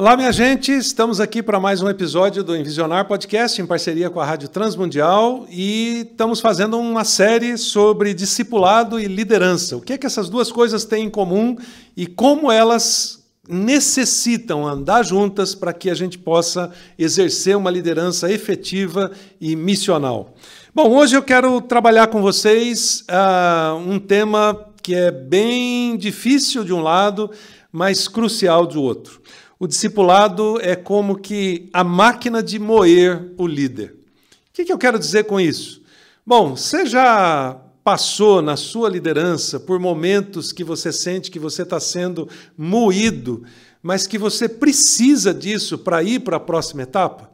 Olá, minha gente! Estamos aqui para mais um episódio do Envisionar Podcast, em parceria com a Rádio Transmundial, e estamos fazendo uma série sobre discipulado e liderança. O que é que essas duas coisas têm em comum e como elas necessitam andar juntas para que a gente possa exercer uma liderança efetiva e missional. Bom, hoje eu quero trabalhar com vocês uh, um tema que é bem difícil de um lado, mas crucial do outro. O discipulado é como que a máquina de moer o líder. O que, que eu quero dizer com isso? Bom, você já passou na sua liderança por momentos que você sente que você está sendo moído, mas que você precisa disso para ir para a próxima etapa?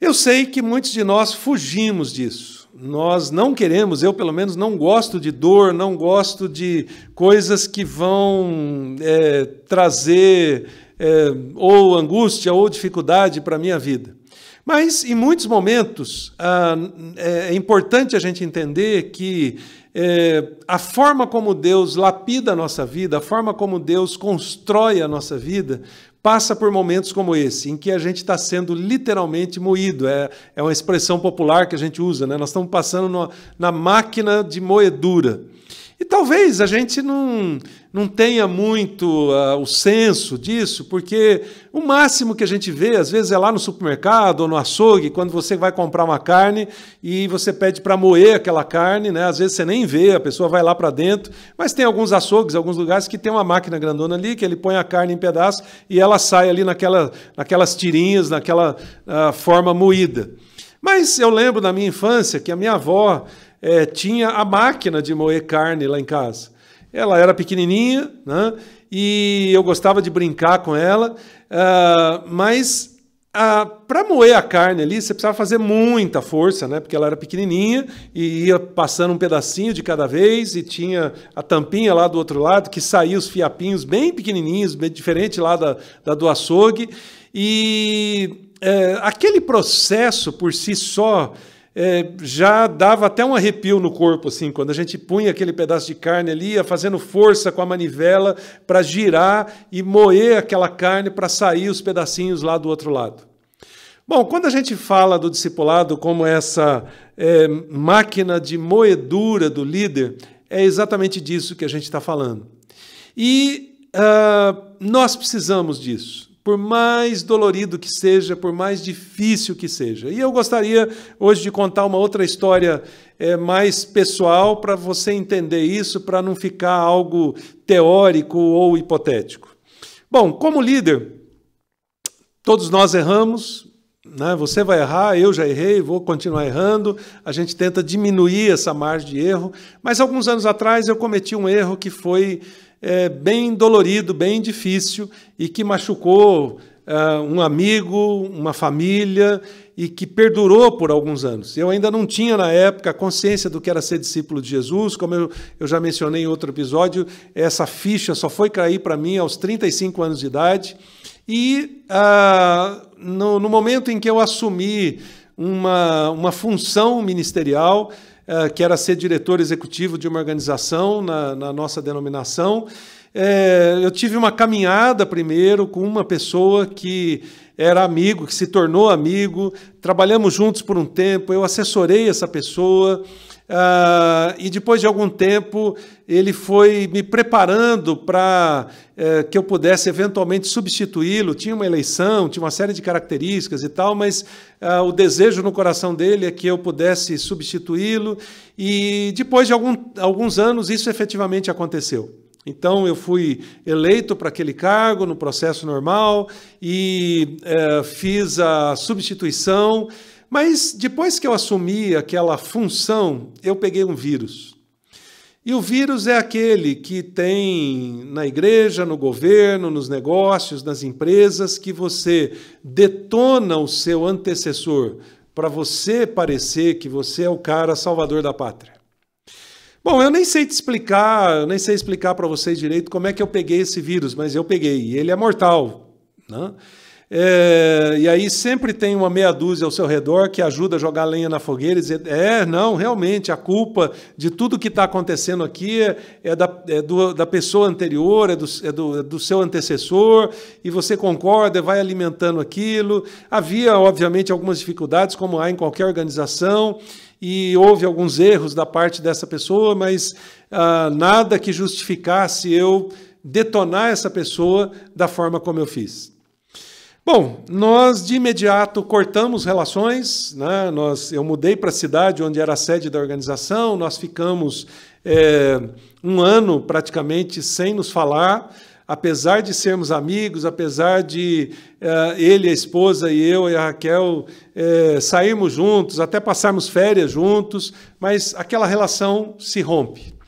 Eu sei que muitos de nós fugimos disso. Nós não queremos, eu pelo menos não gosto de dor, não gosto de coisas que vão é, trazer é, ou angústia ou dificuldade para a minha vida. Mas, em muitos momentos, ah, é, é importante a gente entender que é, a forma como Deus lapida a nossa vida, a forma como Deus constrói a nossa vida, passa por momentos como esse, em que a gente está sendo literalmente moído. É, é uma expressão popular que a gente usa, né? Nós estamos passando no, na máquina de moedura. E talvez a gente não, não tenha muito uh, o senso disso, porque o máximo que a gente vê, às vezes, é lá no supermercado ou no açougue, quando você vai comprar uma carne e você pede para moer aquela carne, né? às vezes você nem vê, a pessoa vai lá para dentro, mas tem alguns açougues, alguns lugares que tem uma máquina grandona ali, que ele põe a carne em pedaço e ela sai ali naquela, naquelas tirinhas, naquela uh, forma moída. Mas eu lembro na minha infância que a minha avó é, tinha a máquina de moer carne lá em casa. Ela era pequenininha, né? E eu gostava de brincar com ela, uh, mas ah, para moer a carne ali, você precisava fazer muita força, né? Porque ela era pequenininha e ia passando um pedacinho de cada vez e tinha a tampinha lá do outro lado que saía os fiapinhos bem pequenininhos, bem diferente lá da, da do açougue. E eh, aquele processo por si só é, já dava até um arrepio no corpo, assim, quando a gente punha aquele pedaço de carne ali, ia fazendo força com a manivela para girar e moer aquela carne para sair os pedacinhos lá do outro lado. Bom, quando a gente fala do discipulado como essa é, máquina de moedura do líder, é exatamente disso que a gente está falando. E uh, nós precisamos disso por mais dolorido que seja, por mais difícil que seja. E eu gostaria hoje de contar uma outra história é, mais pessoal para você entender isso, para não ficar algo teórico ou hipotético. Bom, como líder, todos nós erramos, né? você vai errar, eu já errei, vou continuar errando, a gente tenta diminuir essa margem de erro, mas alguns anos atrás eu cometi um erro que foi é, bem dolorido, bem difícil e que machucou é, um amigo, uma família e que perdurou por alguns anos. Eu ainda não tinha, na época, consciência do que era ser discípulo de Jesus, como eu, eu já mencionei em outro episódio, essa ficha só foi cair para mim aos 35 anos de idade. E ah, no, no, momento em que eu assumi uma, uma função ministerial, eh, que era ser diretor executivo de uma organização na, na nossa denominação. É, eu tive uma caminhada primeiro com uma pessoa que era amigo, que se tornou amigo, trabalhamos juntos por um tempo, eu assessorei essa pessoa, Uh, e depois de algum tempo, ele foi me preparando para uh, eh, que eu pudesse eventualmente substituí-lo. Tinha uma eleição, tinha uma série de características e tal, mas uh, o desejo no coração dele é que eu pudesse substituí-lo. E depois de algum, alguns anos, isso efetivamente aconteceu. Então, eu fui eleito para aquele cargo no processo normal e eh, fiz a substituição. Mas depois que eu assumi aquela função, eu peguei um vírus. E o vírus é aquele que tem na igreja, no governo, nos negócios, nas empresas, que você detona o seu antecessor para você parecer que você é o cara salvador da pátria. Bom, eu nem sei te explicar, nem sei explicar para vocês direito como é que eu peguei esse vírus, mas eu peguei. Ele é mortal. Né? É, e aí sempre tem uma meia dúzia ao seu redor que ajuda a jogar lenha na fogueira e dizer: é, não, realmente, a culpa de tudo que está acontecendo aqui é, é da, é do, da pessoa anterior, é do, é, do, é do seu antecessor, e você concorda, vai alimentando aquilo. Havia, obviamente, algumas dificuldades, como há em qualquer organização, e houve alguns erros da parte dessa pessoa, mas ah, nada que justificasse eu detonar essa pessoa da forma como eu fiz. Bom, nós de imediato cortamos relações, né? nós, eu mudei para a cidade onde era a sede da organização, nós ficamos é, um ano praticamente sem nos falar, apesar de sermos amigos, apesar de é, ele, a esposa e eu e a Raquel é, sairmos juntos, até passarmos férias juntos, mas aquela relação se rompe.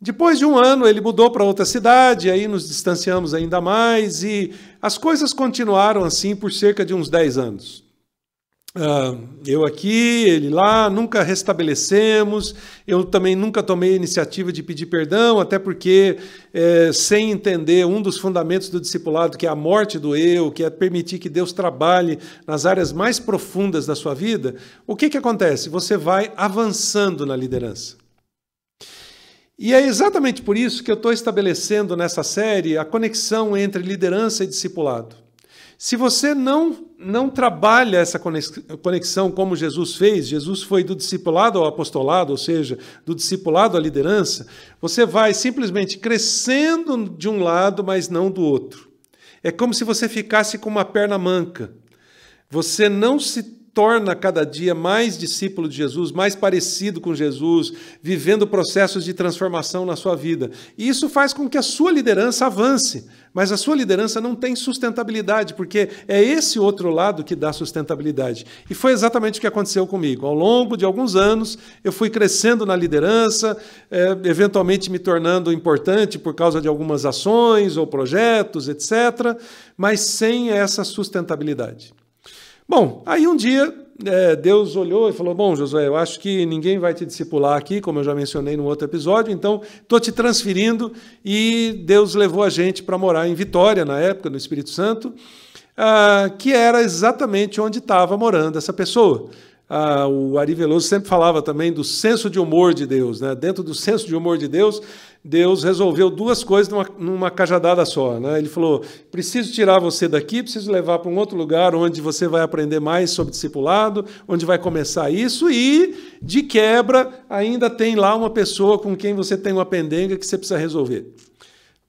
Depois de um ano, ele mudou para outra cidade, aí nos distanciamos ainda mais e as coisas continuaram assim por cerca de uns 10 anos. Uh, eu aqui, ele lá, nunca restabelecemos. Eu também nunca tomei a iniciativa de pedir perdão, até porque, é, sem entender um dos fundamentos do discipulado, que é a morte do eu, que é permitir que Deus trabalhe nas áreas mais profundas da sua vida, o que, que acontece? Você vai avançando na liderança. E é exatamente por isso que eu estou estabelecendo nessa série a conexão entre liderança e discipulado. Se você não, não trabalha essa conexão como Jesus fez, Jesus foi do discipulado ao apostolado, ou seja, do discipulado à liderança, você vai simplesmente crescendo de um lado, mas não do outro. É como se você ficasse com uma perna manca. Você não se torna cada dia mais discípulo de Jesus, mais parecido com Jesus, vivendo processos de transformação na sua vida. E isso faz com que a sua liderança avance, mas a sua liderança não tem sustentabilidade, porque é esse outro lado que dá sustentabilidade. E foi exatamente o que aconteceu comigo. Ao longo de alguns anos, eu fui crescendo na liderança, é, eventualmente me tornando importante por causa de algumas ações ou projetos, etc., mas sem essa sustentabilidade. Bom, aí um dia é, Deus olhou e falou: Bom, Josué, eu acho que ninguém vai te discipular aqui, como eu já mencionei no outro episódio, então estou te transferindo. E Deus levou a gente para morar em Vitória, na época, no Espírito Santo, ah, que era exatamente onde estava morando essa pessoa. Ah, o Ari Veloso sempre falava também do senso de humor de Deus, né? Dentro do senso de humor de Deus, Deus resolveu duas coisas numa, numa cajadada só. Né? Ele falou: preciso tirar você daqui, preciso levar para um outro lugar onde você vai aprender mais sobre discipulado, onde vai começar isso, e de quebra, ainda tem lá uma pessoa com quem você tem uma pendenga que você precisa resolver.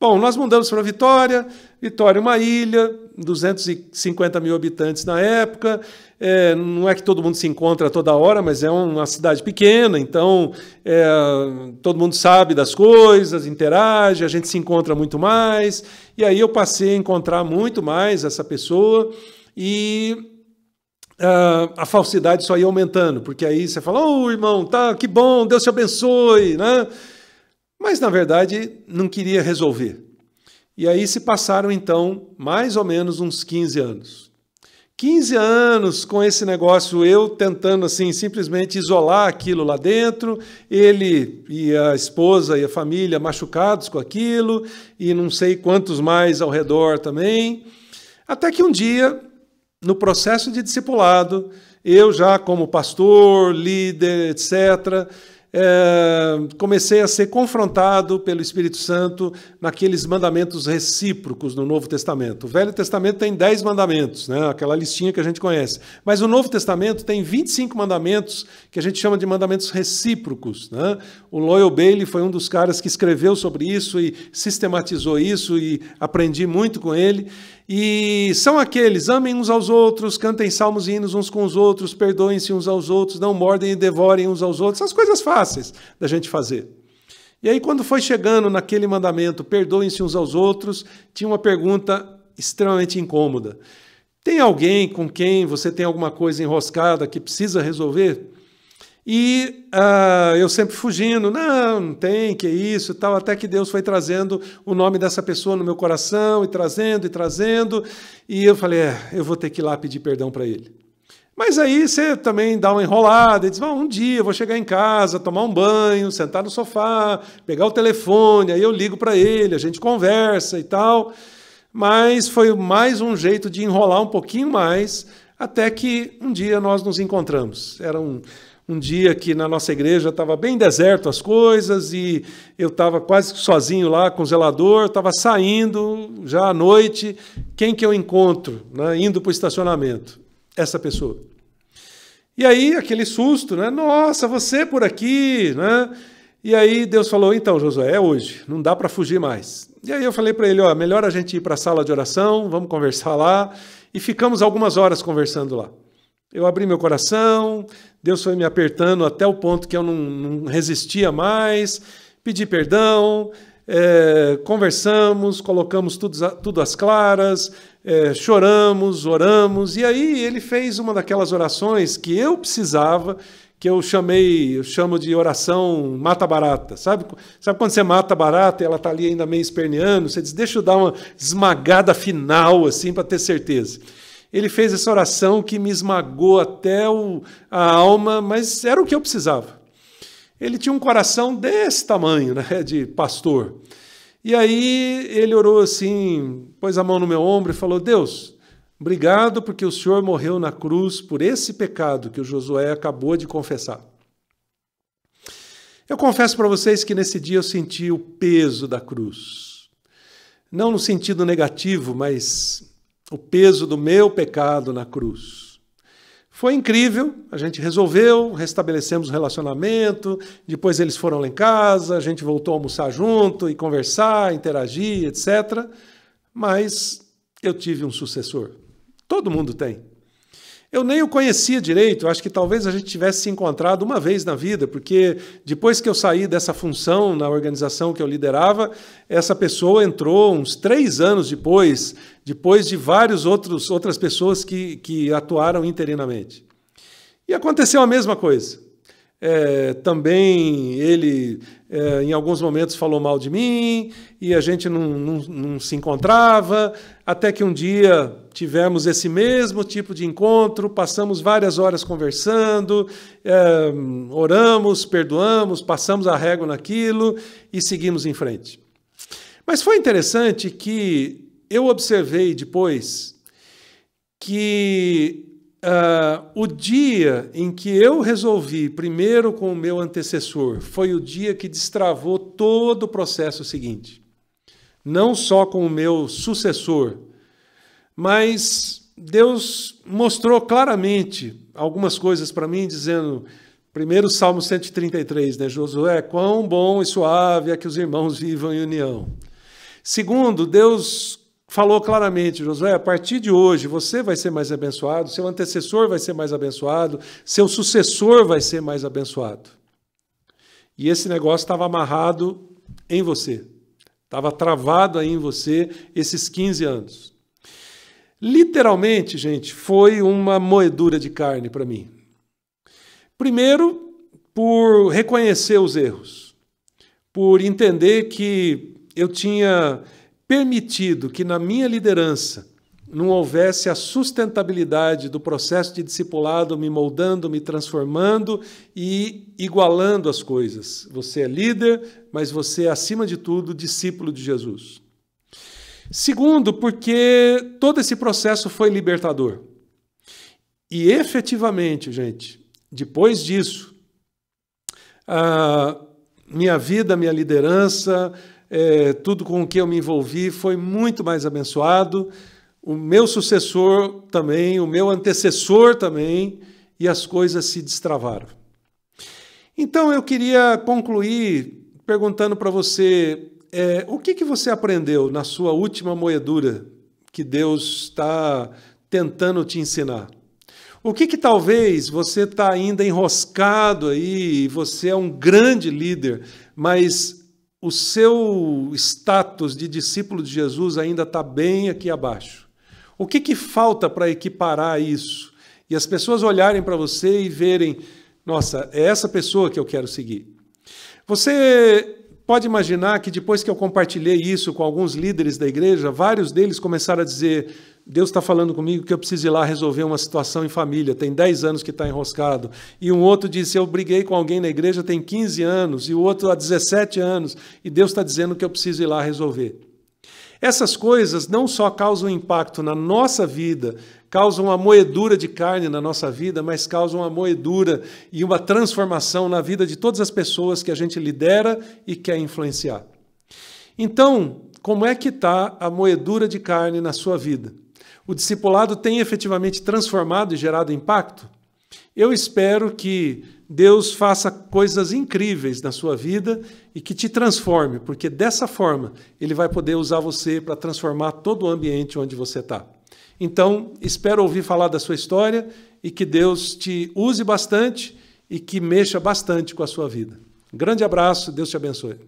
Bom, nós mudamos para Vitória. Vitória é uma ilha, 250 mil habitantes na época. É, não é que todo mundo se encontra toda hora, mas é uma cidade pequena, então é, todo mundo sabe das coisas, interage, a gente se encontra muito mais. E aí eu passei a encontrar muito mais essa pessoa e Uh, a falsidade só ia aumentando, porque aí você fala, ô oh, irmão, tá, que bom, Deus te abençoe, né? mas na verdade não queria resolver. E aí se passaram então mais ou menos uns 15 anos. 15 anos com esse negócio, eu tentando assim simplesmente isolar aquilo lá dentro, ele e a esposa e a família machucados com aquilo, e não sei quantos mais ao redor também. Até que um dia, no processo de discipulado, eu já como pastor, líder, etc., é, comecei a ser confrontado pelo Espírito Santo naqueles mandamentos recíprocos no Novo Testamento. O Velho Testamento tem 10 mandamentos, né? aquela listinha que a gente conhece. Mas o Novo Testamento tem 25 mandamentos que a gente chama de mandamentos recíprocos. Né? O Loyal Bailey foi um dos caras que escreveu sobre isso e sistematizou isso, e aprendi muito com ele. E são aqueles: amem uns aos outros, cantem salmos e hinos uns com os outros, perdoem-se uns aos outros, não mordem e devorem uns aos outros. as coisas fáceis da gente fazer. E aí, quando foi chegando naquele mandamento, perdoem-se uns aos outros, tinha uma pergunta extremamente incômoda. Tem alguém com quem você tem alguma coisa enroscada que precisa resolver? E uh, eu sempre fugindo, não, não tem, que é isso tal, até que Deus foi trazendo o nome dessa pessoa no meu coração, e trazendo, e trazendo, e eu falei, é, eu vou ter que ir lá pedir perdão para ele. Mas aí você também dá uma enrolada e diz: um dia eu vou chegar em casa, tomar um banho, sentar no sofá, pegar o telefone, aí eu ligo para ele, a gente conversa e tal. Mas foi mais um jeito de enrolar um pouquinho mais, até que um dia nós nos encontramos. Era um, um dia que na nossa igreja estava bem deserto as coisas e eu estava quase sozinho lá com o zelador, estava saindo já à noite. Quem que eu encontro né, indo para o estacionamento? Essa pessoa. E aí aquele susto, né? Nossa, você é por aqui, né? E aí Deus falou: então, Josué, é hoje, não dá para fugir mais. E aí eu falei para ele: ó, melhor a gente ir para a sala de oração, vamos conversar lá. E ficamos algumas horas conversando lá. Eu abri meu coração, Deus foi me apertando até o ponto que eu não, não resistia mais, pedi perdão, é, conversamos, colocamos tudo, tudo às claras, é, choramos, oramos, e aí ele fez uma daquelas orações que eu precisava, que eu chamei, eu chamo de oração mata-barata. Sabe, sabe quando você mata a barata e ela está ali ainda meio esperneando? Você diz, deixa eu dar uma esmagada final, assim, para ter certeza. Ele fez essa oração que me esmagou até o, a alma, mas era o que eu precisava. Ele tinha um coração desse tamanho, né, de pastor. E aí ele orou assim, pôs a mão no meu ombro e falou: Deus, obrigado porque o Senhor morreu na cruz por esse pecado que o Josué acabou de confessar. Eu confesso para vocês que nesse dia eu senti o peso da cruz. Não no sentido negativo, mas o peso do meu pecado na cruz. Foi incrível, a gente resolveu, restabelecemos o relacionamento, depois eles foram lá em casa, a gente voltou a almoçar junto e conversar, interagir, etc. Mas eu tive um sucessor. Todo mundo tem. Eu nem o conhecia direito, acho que talvez a gente tivesse se encontrado uma vez na vida, porque depois que eu saí dessa função na organização que eu liderava, essa pessoa entrou uns três anos depois, depois de vários outros outras pessoas que, que atuaram interinamente. E aconteceu a mesma coisa. É, também ele, é, em alguns momentos, falou mal de mim e a gente não, não, não se encontrava, até que um dia tivemos esse mesmo tipo de encontro, passamos várias horas conversando, é, oramos, perdoamos, passamos a régua naquilo e seguimos em frente. Mas foi interessante que eu observei depois que Uh, o dia em que eu resolvi, primeiro com o meu antecessor, foi o dia que destravou todo o processo seguinte. Não só com o meu sucessor, mas Deus mostrou claramente algumas coisas para mim, dizendo, primeiro Salmo 133, né, Josué, quão bom e suave é que os irmãos vivam em união. Segundo, Deus falou claramente, Josué, a partir de hoje você vai ser mais abençoado, seu antecessor vai ser mais abençoado, seu sucessor vai ser mais abençoado. E esse negócio estava amarrado em você, estava travado aí em você esses 15 anos. Literalmente, gente, foi uma moedura de carne para mim. Primeiro, por reconhecer os erros, por entender que eu tinha permitido que na minha liderança não houvesse a sustentabilidade do processo de discipulado me moldando, me transformando e igualando as coisas. Você é líder, mas você é, acima de tudo, discípulo de Jesus. Segundo, porque todo esse processo foi libertador. E efetivamente, gente, depois disso, minha vida, minha liderança, é, tudo com o que eu me envolvi foi muito mais abençoado. O meu sucessor também, o meu antecessor também, e as coisas se destravaram. Então eu queria concluir perguntando para você é, o que, que você aprendeu na sua última moedura que Deus está tentando te ensinar? O que, que talvez você está ainda enroscado aí, você é um grande líder, mas o seu status de discípulo de Jesus ainda está bem aqui abaixo. O que, que falta para equiparar isso? E as pessoas olharem para você e verem: nossa, é essa pessoa que eu quero seguir. Você Pode imaginar que depois que eu compartilhei isso com alguns líderes da igreja, vários deles começaram a dizer: Deus está falando comigo que eu preciso ir lá resolver uma situação em família, tem 10 anos que está enroscado. E um outro disse: Eu briguei com alguém na igreja tem 15 anos, e o outro há 17 anos, e Deus está dizendo que eu preciso ir lá resolver. Essas coisas não só causam impacto na nossa vida, causam uma moedura de carne na nossa vida, mas causam uma moedura e uma transformação na vida de todas as pessoas que a gente lidera e quer influenciar. Então, como é que está a moedura de carne na sua vida? O discipulado tem efetivamente transformado e gerado impacto? Eu espero que Deus faça coisas incríveis na sua vida e que te transforme, porque dessa forma Ele vai poder usar você para transformar todo o ambiente onde você está. Então, espero ouvir falar da sua história e que Deus te use bastante e que mexa bastante com a sua vida. Grande abraço, Deus te abençoe.